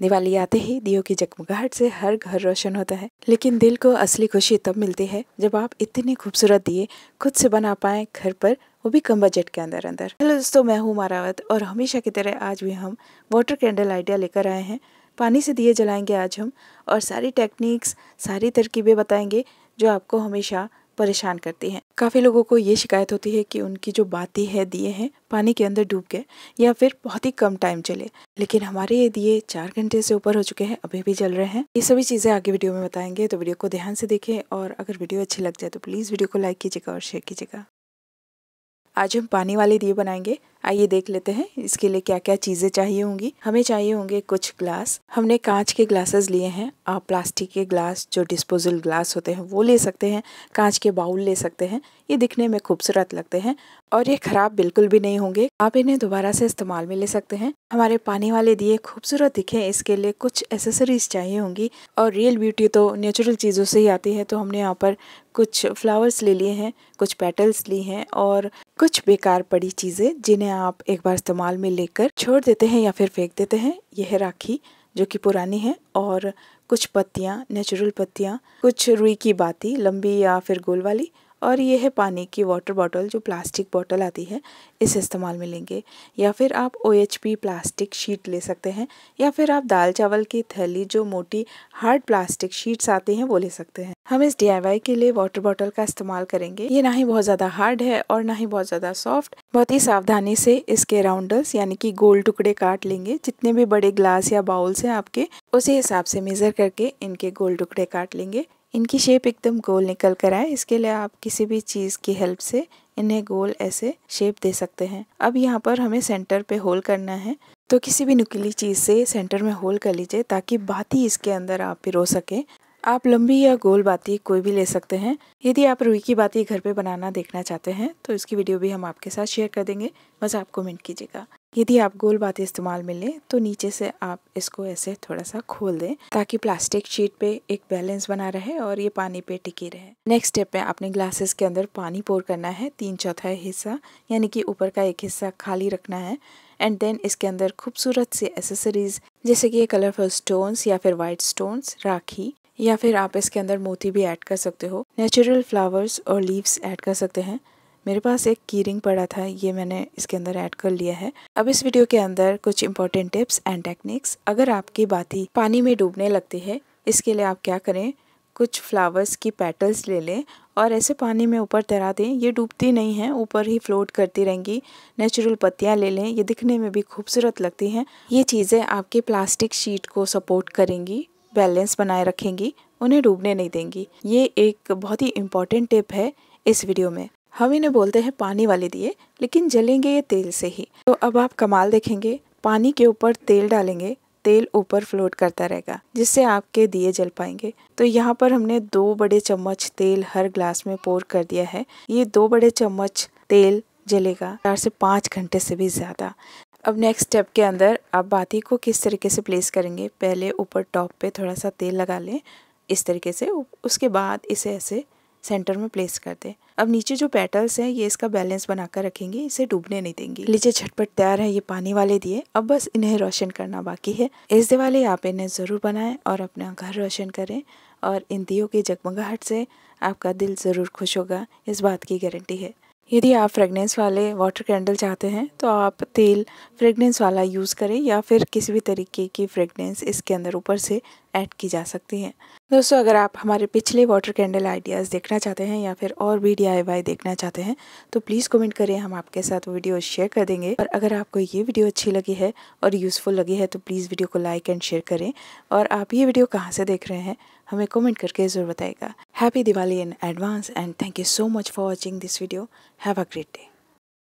दिवाली आते ही दियो की जगमगाहट से हर घर रोशन होता है लेकिन दिल को असली खुशी तब मिलती है जब आप इतने खूबसूरत दिए खुद से बना पाए घर पर वो भी कम बजट के अंदर अंदर हेलो दोस्तों मैं हूँ मारावत और हमेशा की तरह आज भी हम वाटर कैंडल आइडिया लेकर आए हैं पानी से दिए जलाएंगे आज हम और सारी टेक्निक्स सारी तरकीबें बताएंगे जो आपको हमेशा परेशान करती हैं काफ़ी लोगों को ये शिकायत होती है कि उनकी जो बाती है दिए हैं पानी के अंदर डूब गए या फिर बहुत ही कम टाइम चले लेकिन हमारे ये दिए चार घंटे से ऊपर हो चुके हैं अभी भी जल रहे हैं ये सभी चीज़ें आगे वीडियो में बताएंगे तो वीडियो को ध्यान से देखें और अगर वीडियो अच्छी लग जाए तो प्लीज़ वीडियो को लाइक कीजिएगा और शेयर कीजिएगा आज हम पानी वाले दिए बनाएंगे आइए देख लेते हैं इसके लिए क्या क्या चीज़ें चाहिए होंगी हमें चाहिए होंगे कुछ ग्लास हमने कांच के ग्लासेस लिए हैं आप प्लास्टिक के ग्लास जो डिस्पोजल ग्लास होते हैं वो ले सकते हैं कांच के बाउल ले सकते हैं ये दिखने में खूबसूरत लगते हैं और ये ख़राब बिल्कुल भी नहीं होंगे आप इन्हें दोबारा से इस्तेमाल में ले सकते हैं हमारे पानी वाले दिए खूबसूरत दिखे इसके लिए कुछ एसेसरीज चाहिए होंगी और रियल ब्यूटी तो नेचुरल चीज़ों से ही आती है तो हमने यहाँ पर कुछ फ्लावर्स ले लिए हैं कुछ पेटल्स ली हैं और कुछ बेकार पड़ी चीज़ें जिन्हें हैं आप एक बार इस्तेमाल में लेकर छोड़ देते हैं या फिर फेंक देते हैं यह है राखी जो कि पुरानी है और कुछ पत्तियाँ नेचुरल पत्तियाँ कुछ रुई की बाती लंबी या फिर गोल वाली और ये है पानी की वाटर बॉटल जो प्लास्टिक बॉटल आती है इसे इस्तेमाल में लेंगे या फिर आप ओ प्लास्टिक शीट ले सकते हैं या फिर आप दाल चावल की थैली जो मोटी हार्ड प्लास्टिक शीट्स आती हैं वो ले सकते हैं हम इस डी के लिए वाटर बॉटल का इस्तेमाल करेंगे ये ना ही बहुत ज़्यादा हार्ड है और ना ही बहुत ज़्यादा सॉफ्ट बहुत ही सावधानी से इसके राउंडल्स यानी कि गोल टुकड़े काट लेंगे जितने भी बड़े ग्लास या बाउल्स हैं आपके उसी हिसाब से मेज़र करके इनके गोल टुकड़े काट लेंगे इनकी शेप एकदम गोल निकल कर आए इसके लिए आप किसी भी चीज़ की हेल्प से इन्हें गोल ऐसे शेप दे सकते हैं अब यहाँ पर हमें सेंटर पे होल करना है तो किसी भी नुकीली चीज़ से सेंटर में होल कर लीजिए ताकि बाती इसके अंदर आप पिरो सकें आप लंबी या गोल बाती कोई भी ले सकते हैं यदि आप रुई की बाती घर पे बनाना देखना चाहते हैं तो इसकी वीडियो भी हम आपके साथ शेयर कर देंगे बस आप कमेंट कीजिएगा यदि आप गोल बातें इस्तेमाल में लें तो नीचे से आप इसको ऐसे थोड़ा सा खोल दें ताकि प्लास्टिक शीट पे एक बैलेंस बना रहे और ये पानी पे टिकी रहे नेक्स्ट स्टेप में आपने ग्लासेस के अंदर पानी पोर करना है तीन चौथा हिस्सा यानी कि ऊपर का एक हिस्सा खाली रखना है एंड देन इसके अंदर खूबसूरत से एसेसरीज जैसे कि ये कलरफुल स्टोन्स या फिर व्हाइट स्टोन्स राखी या फिर आप इसके अंदर मोती भी ऐड कर सकते हो नेचुरल फ्लावर्स और लीव्स ऐड कर सकते हैं मेरे पास एक की रिंग पड़ा था ये मैंने इसके अंदर ऐड कर लिया है अब इस वीडियो के अंदर कुछ इंपॉर्टेंट टिप्स एंड टेक्निक्स अगर आपकी बाती पानी में डूबने लगती है इसके लिए आप क्या करें कुछ फ्लावर्स की पेटल्स ले लें और ऐसे पानी में ऊपर तैरा दें ये डूबती नहीं है ऊपर ही फ्लोट करती रहेंगी नेचुरल पत्तियाँ ले लें ये दिखने में भी खूबसूरत लगती हैं ये चीज़ें आपकी प्लास्टिक शीट को सपोर्ट करेंगी बैलेंस बनाए रखेंगी उन्हें डूबने नहीं देंगी ये एक बहुत ही इंपॉर्टेंट टिप है इस वीडियो में हम इन्हें बोलते हैं पानी वाले दिए लेकिन जलेंगे ये तेल से ही तो अब आप कमाल देखेंगे पानी के ऊपर तेल डालेंगे तेल ऊपर फ्लोट करता रहेगा जिससे आपके दिए जल पाएंगे तो यहाँ पर हमने दो बड़े चम्मच तेल हर ग्लास में पोर कर दिया है ये दो बड़े चम्मच तेल जलेगा चार से पाँच घंटे से भी ज़्यादा अब नेक्स्ट स्टेप के अंदर आप बाती को किस तरीके से प्लेस करेंगे पहले ऊपर टॉप पे थोड़ा सा तेल लगा लें इस तरीके से उसके बाद इसे ऐसे सेंटर में प्लेस कर दें अब नीचे जो पेटल्स हैं ये इसका बैलेंस बनाकर रखेंगे इसे डूबने नहीं देंगे लीजिए झटपट तैयार है ये पानी वाले दिए अब बस इन्हें रोशन करना बाकी है इस दिवाली आप इन्हें ज़रूर बनाएं और अपना घर रोशन करें और इन दियों के जगमगाहट से आपका दिल ज़रूर खुश होगा इस बात की गारंटी है यदि आप फ्रेगनेंस वाले वाटर कैंडल चाहते हैं तो आप तेल फ्रेगनेंस वाला यूज़ करें या फिर किसी भी तरीके की फ्रेगनेंस इसके अंदर ऊपर से ऐड की जा सकती हैं दोस्तों अगर आप हमारे पिछले वाटर कैंडल आइडियाज़ देखना चाहते हैं या फिर और भी डी देखना चाहते हैं तो प्लीज़ कमेंट करें हम आपके साथ वीडियो शेयर कर देंगे और अगर आपको ये वीडियो अच्छी लगी है और यूज़फुल लगी है तो प्लीज़ वीडियो को लाइक एंड शेयर करें और आप ये वीडियो कहाँ से देख रहे हैं हमें कॉमेंट करके ज़रूर बताएगा happy Diwali in advance and thank you so much for watching this video have a great day